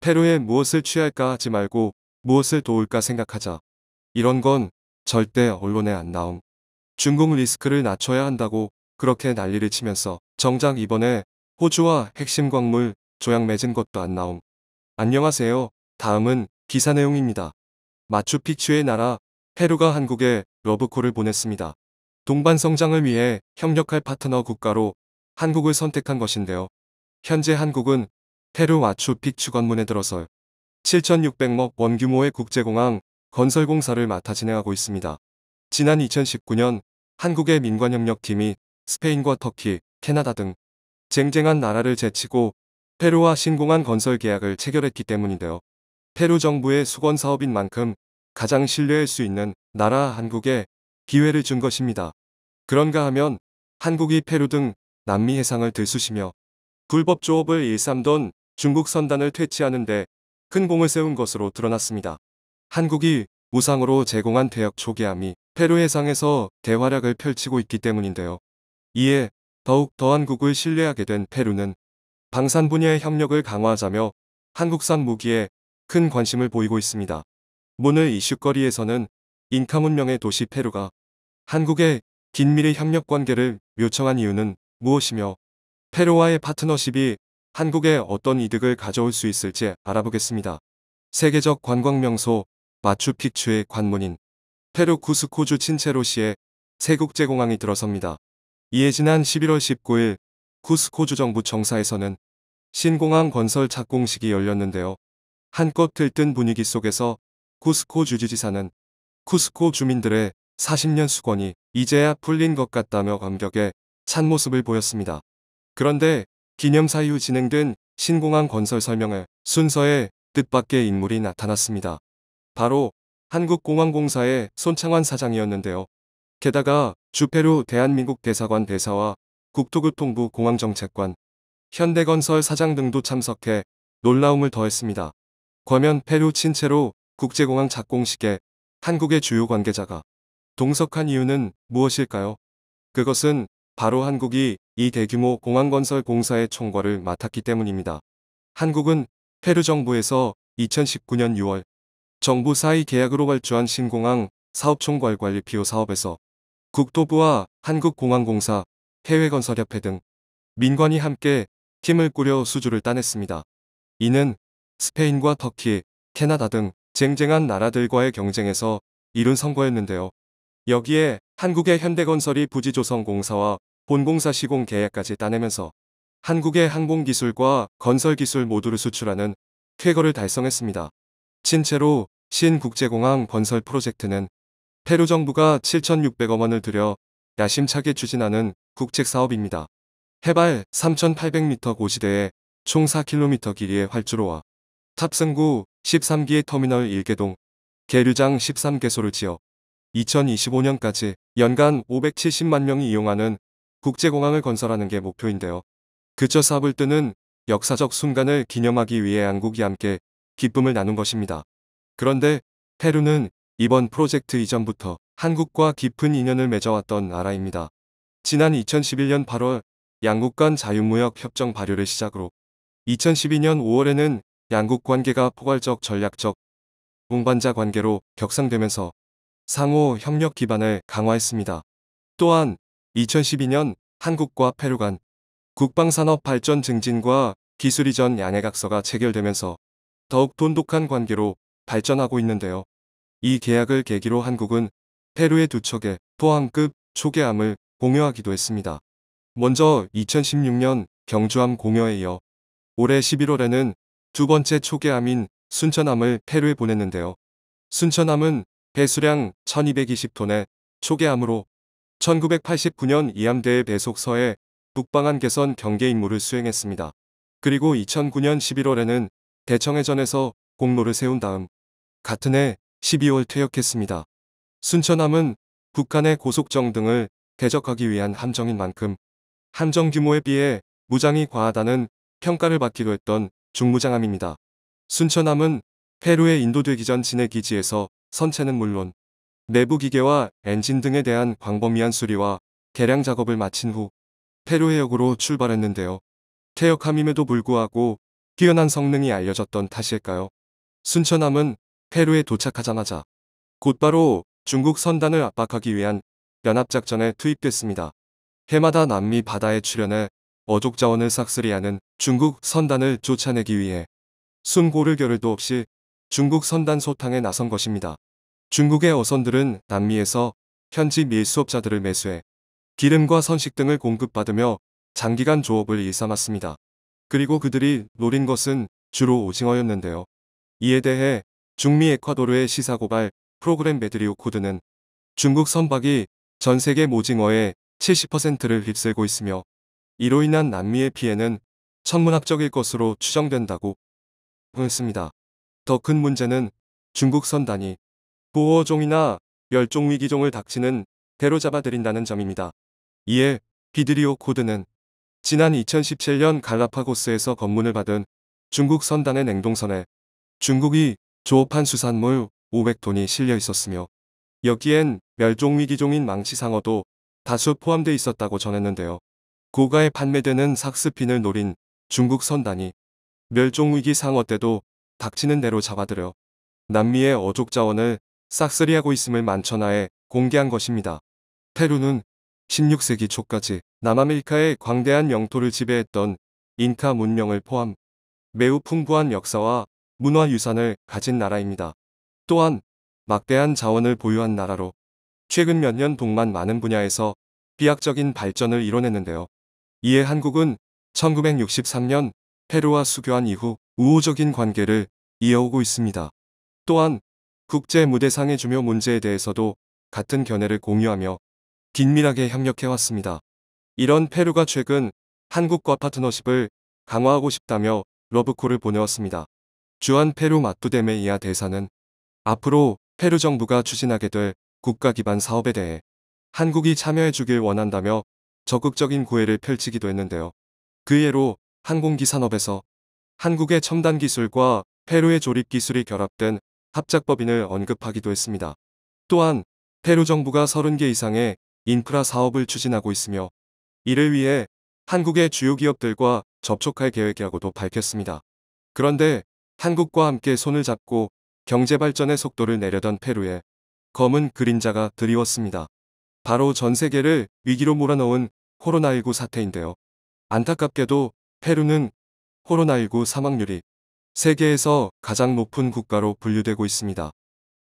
페루에 무엇을 취할까 하지 말고 무엇을 도울까 생각하자. 이런 건 절대 언론에 안 나옴. 중국 리스크를 낮춰야 한다고 그렇게 난리를 치면서 정작 이번에 호주와 핵심 광물 조약 맺은 것도 안 나옴. 안녕하세요. 다음은 기사 내용입니다. 마추픽추의 나라 페루가 한국에 러브콜을 보냈습니다. 동반 성장을 위해 협력할 파트너 국가로 한국을 선택한 것인데요. 현재 한국은 페루 와추픽추 건문에 들어설 7,600억 원 규모의 국제공항 건설 공사를 맡아 진행하고 있습니다. 지난 2019년 한국의 민관협력팀이 스페인과 터키, 캐나다 등 쟁쟁한 나라를 제치고 페루와 신공항 건설 계약을 체결했기 때문인데요. 페루 정부의 수건 사업인 만큼 가장 신뢰할 수 있는 나라 한국에 기회를 준 것입니다. 그런가 하면 한국이 페루 등 남미 해상을 들쑤시며 불법 조업을 일삼던 중국 선단을 퇴치하는데 큰 공을 세운 것으로 드러났습니다. 한국이 무상으로 제공한 대역 초계함이 페루 해상에서 대활약을 펼치고 있기 때문인데요. 이에 더욱 더 한국을 신뢰하게 된 페루는 방산 분야의 협력을 강화하자며 한국산 무기에 큰 관심을 보이고 있습니다. 오늘 이슈거리에서는 인카 문명의 도시 페루가 한국의 긴밀히 협력 관계를 요청한 이유는 무엇이며 페루와의 파트너십이 한국에 어떤 이득을 가져올 수 있을지 알아보겠습니다. 세계적 관광명소 마추픽추의 관문인 페루 쿠스코주 친체로시에 세국제공항이 들어섭니다. 이에 지난 11월 19일 쿠스코주 정부 청사에서는 신공항 건설 착공식이 열렸는데요. 한껏 들뜬 분위기 속에서 쿠스코 주지지사는 쿠스코 주민들의 40년 수건이 이제야 풀린 것 같다며 감격에 찬 모습을 보였습니다. 그런데 기념사 이후 진행된 신공항 건설 설명회 순서에 뜻밖의 인물이 나타났습니다. 바로 한국공항공사의 손창환 사장이었는데요. 게다가 주페루 대한민국 대사관 대사와 국토교통부 공항정책관, 현대건설 사장 등도 참석해 놀라움을 더했습니다. 과면 페루 친체로 국제공항 작공식에 한국의 주요 관계자가 동석한 이유는 무엇일까요? 그것은 바로 한국이 이 대규모 공항건설 공사의 총괄을 맡았기 때문입니다. 한국은 페루 정부에서 2019년 6월 정부 사이 계약으로 발주한 신공항 사업총괄관리 비호 사업에서 국토부와 한국공항공사, 해외건설협회 등 민관이 함께 팀을 꾸려 수주를 따냈습니다. 이는 스페인과 터키, 캐나다 등 쟁쟁한 나라들과의 경쟁에서 이룬 선거였는데요. 여기에 한국의 현대건설이 부지조성공사와 본공사 시공 계약까지 따내면서 한국의 항공기술과 건설기술 모두를 수출하는 쾌거를 달성했습니다. 친체로 신국제공항 건설 프로젝트는 페루 정부가 7,600억 원을 들여 야심차게 추진하는 국책 사업입니다. 해발 3,800m 고지대에 총 4km 길이의 활주로와 탑승구 13기의 터미널 1개동, 계류장 13개소를 지어 2025년까지 연간 570만 명이 이용하는 국제공항을 건설하는 게 목표인데요. 그저 사업을 뜨는 역사적 순간을 기념하기 위해 양국이 함께 기쁨을 나눈 것입니다. 그런데 페루는 이번 프로젝트 이전부터 한국과 깊은 인연을 맺어왔던 나라입니다. 지난 2011년 8월 양국 간 자유무역 협정 발효를 시작으로 2012년 5월에는 양국 관계가 포괄적 전략적 동반자 관계로 격상되면서 상호 협력 기반을 강화했습니다. 또한 2012년 한국과 페루 간 국방산업 발전 증진과 기술 이전 양해각서가 체결되면서 더욱 돈독한 관계로 발전하고 있는데요. 이 계약을 계기로 한국은 페루의 두 척의 포항급 초계함을 공유하기도 했습니다. 먼저 2016년 경주함 공여에 이어 올해 11월에는 두 번째 초계함인 순천함을 페루에 보냈는데요. 순천함은 배수량 1220톤의 초계함으로 1989년 이함대의 배속서에 북방한 개선 경계 임무를 수행했습니다. 그리고 2009년 11월에는 대청해전에서 공로를 세운 다음 같은 해 12월 퇴역했습니다. 순천함은 북한의 고속정 등을 대적하기 위한 함정인 만큼 함정 규모에 비해 무장이 과하다는 평가를 받기도 했던 중무장함입니다. 순천함은 페루의 인도되기 전 진해 기지에서 선체는 물론 내부 기계와 엔진 등에 대한 광범위한 수리와 개량 작업을 마친 후 페루 해역으로 출발했는데요. 퇴역함임에도 불구하고 뛰어난 성능이 알려졌던 탓일까요? 순천함은 페루에 도착하자마자 곧바로 중국 선단을 압박하기 위한 연합작전에 투입됐습니다. 해마다 남미 바다에 출현해 어족 자원을 싹쓸이하는 중국 선단을 쫓아내기 위해 숨고를 겨를도 없이 중국 선단 소탕에 나선 것입니다. 중국의 어선들은 남미에서 현지 밀수업자들을 매수해 기름과 선식 등을 공급받으며 장기간 조업을 일삼았습니다. 그리고 그들이 노린 것은 주로 오징어였는데요. 이에 대해 중미 에콰도르의 시사고발 프로그램 메드리오 코드는 중국 선박이 전 세계 모징어의 70%를 휩쓸고 있으며 이로 인한 남미의 피해는 천문학적일 것으로 추정된다고 했습니다. 더 큰 문제는 중국 선단이 보호종이나 멸종위기종을 닥치는 대로 잡아들인다는 점입니다. 이에 비드리오 코드는 지난 2017년 갈라파고스에서 검문을 받은 중국 선단의 냉동선에 중국이 조업한 수산물 500톤이 실려 있었으며 여기엔 멸종위기종인 망치상어도 다수 포함돼 있었다고 전했는데요. 고가에 판매되는 삭스핀을 노린 중국 선단이 멸종위기 상어 때도 닥치는 대로 잡아들여 남미의 어족자원을 싹쓸이하고 있음을 만천하에 공개한 것입니다. 페루는 16세기 초까지 남아메리카의 광대한 영토를 지배했던 잉카 문명을 포함 매우 풍부한 역사와 문화 유산을 가진 나라입니다. 또한 막대한 자원을 보유한 나라로 최근 몇 년 동안 많은 분야에서 비약적인 발전을 이뤄냈는데요. 이에 한국은 1963년 페루와 수교한 이후 우호적인 관계를 이어오고 있습니다. 또한 국제 무대상의 주요 문제에 대해서도 같은 견해를 공유하며 긴밀하게 협력해왔습니다. 이런 페루가 최근 한국과 파트너십을 강화하고 싶다며 러브콜을 보내왔습니다. 주한 페루 마뚜데메 이하 대사는 앞으로 페루 정부가 추진하게 될 국가 기반 사업에 대해 한국이 참여해 주길 원한다며 적극적인 구애를 펼치기도 했는데요. 그 예로 항공기 산업에서 한국의 첨단 기술과 페루의 조립 기술이 결합된 합작법인을 언급하기도 했습니다. 또한 페루 정부가 30개 이상의 인프라 사업을 추진하고 있으며 이를 위해 한국의 주요 기업들과 접촉할 계획이라고도 밝혔습니다. 그런데 한국과 함께 손을 잡고 경제 발전의 속도를 내려던 페루에 검은 그림자가 드리웠습니다. 바로 전 세계를 위기로 몰아넣은 코로나19 사태인데요. 안타깝게도 페루는 코로나19 사망률이 세계에서 가장 높은 국가로 분류되고 있습니다.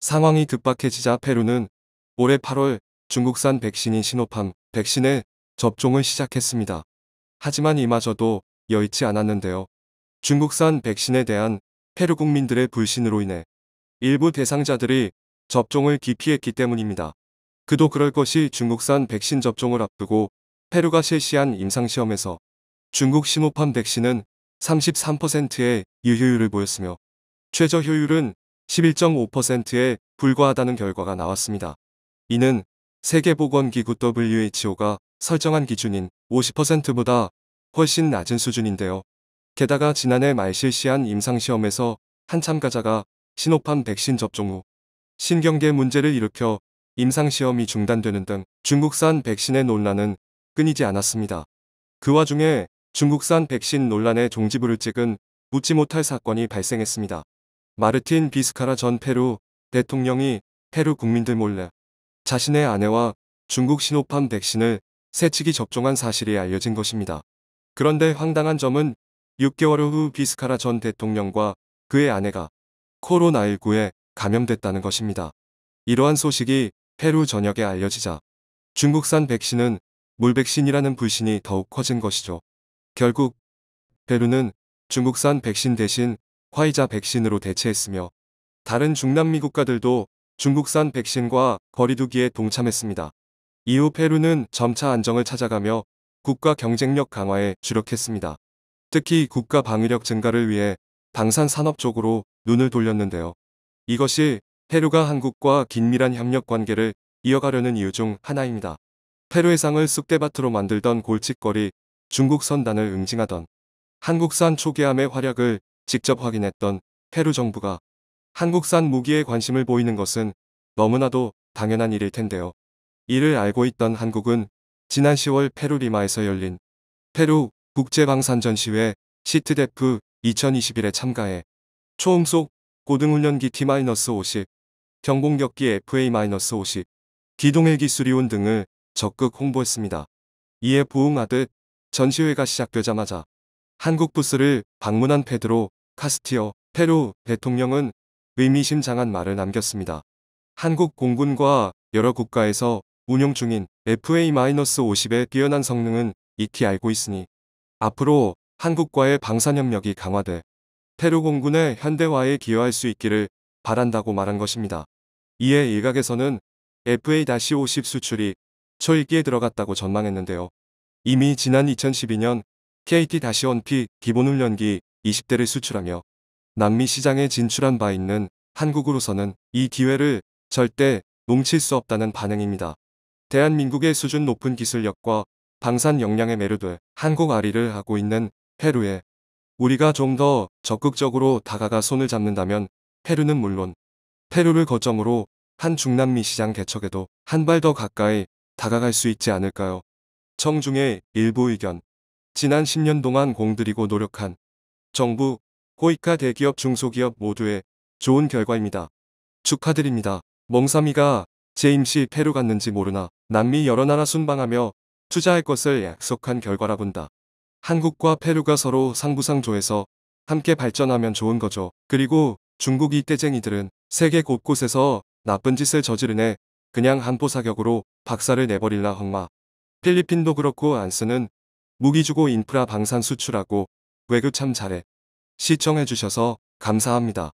상황이 급박해지자 페루는 올해 8월 중국산 백신인 시노팜 백신에 접종을 시작했습니다. 하지만 이마저도 여의치 않았는데요. 중국산 백신에 대한 페루 국민들의 불신으로 인해 일부 대상자들이 접종을 기피했기 때문입니다. 그도 그럴 것이 중국산 백신 접종을 앞두고 페루가 실시한 임상시험에서 중국 시노팜 백신은 33%의 유효율을 보였으며 최저 효율은 11.5%에 불과하다는 결과가 나왔습니다. 이는 세계보건기구 WHO가 설정한 기준인 50%보다 훨씬 낮은 수준인데요. 게다가 지난해 말 실시한 임상시험에서 한 참가자가 신호판 백신 접종 후 신경계 문제를 일으켜 임상시험이 중단되는 등 중국산 백신의 논란은 끊이지 않았습니다. 그 와중에 중국산 백신 논란의 종지부를 찍은 묻지 못할 사건이 발생했습니다. 마르틴 비스카라 전 페루 대통령이 페루 국민들 몰래 자신의 아내와 중국 신호팜 백신을 새치기 접종한 사실이 알려진 것입니다. 그런데 황당한 점은 6개월 후 비스카라 전 대통령과 그의 아내가 코로나19에 감염됐다는 것입니다. 이러한 소식이 페루 전역에 알려지자 중국산 백신은 물백신이라는 불신이 더욱 커진 것이죠. 결국 페루는 중국산 백신 대신 화이자 백신으로 대체했으며 다른 중남미 국가들도 중국산 백신과 거리두기에 동참했습니다. 이후 페루는 점차 안정을 찾아가며 국가 경쟁력 강화에 주력했습니다. 특히 국가 방위력 증가를 위해 방산 산업 쪽으로 눈을 돌렸는데요. 이것이 페루가 한국과 긴밀한 협력 관계를 이어가려는 이유 중 하나입니다. 페루 의상을 쑥대밭으로 만들던 골칫거리 중국 선단을 응징하던 한국산 초계함의 활약을 직접 확인했던 페루 정부가 한국산 무기에 관심을 보이는 것은 너무나도 당연한 일일 텐데요. 이를 알고 있던 한국은 지난 10월 페루 리마에서 열린 페루 국제방산전시회 시트데프 2021에 참가해 초음속 고등훈련기 T-50, 경공격기 FA-50, 기동헬기 술이온 등을 적극 홍보했습니다. 이에 부응하듯 전시회가 시작되자마자 한국 부스를 방문한 페드로 카스티어 페루 대통령은 의미심장한 말을 남겼습니다. 한국 공군과 여러 국가에서 운영 중인 FA-50의 뛰어난 성능은 익히 알고 있으니 앞으로 한국과의 방산협력이 강화돼 페루 공군의 현대화에 기여할 수 있기를 바란다고 말한 것입니다. 이에 일각에서는 FA-50 수출이 초읽기에 들어갔다고 전망했는데요. 이미 지난 2012년 KT 다시 원피 기본훈련기 20대를 수출하며 남미 시장에 진출한 바 있는 한국으로서는 이 기회를 절대 농칠 수 없다는 반응입니다. 대한민국의 수준 높은 기술력과 방산 역량에 매료돼 한국 아리를 하고 있는 페루에 우리가 좀 더 적극적으로 다가가 손을 잡는다면 페루는 물론 페루를 거점으로 한 중남미 시장 개척에도 한 발 더 가까이 다가갈 수 있지 않을까요? 청중의 일부 의견 지난 10년 동안 공들이고 노력한 정부, 호이카 대기업 중소기업 모두의 좋은 결과입니다. 축하드립니다. 몽사미가 재임 시 페루 갔는지 모르나 남미 여러 나라 순방하며 투자할 것을 약속한 결과라 본다. 한국과 페루가 서로 상부상조해서 함께 발전하면 좋은 거죠. 그리고 중국 이때쟁이들은 세계 곳곳에서 나쁜 짓을 저지르네 그냥 한포사격으로 박사를 내버릴라 헝마. 필리핀도 그렇고 안쓰는 무기 주고 인프라 방산 수출하고 외교 참 잘해. 시청해주셔서 감사합니다.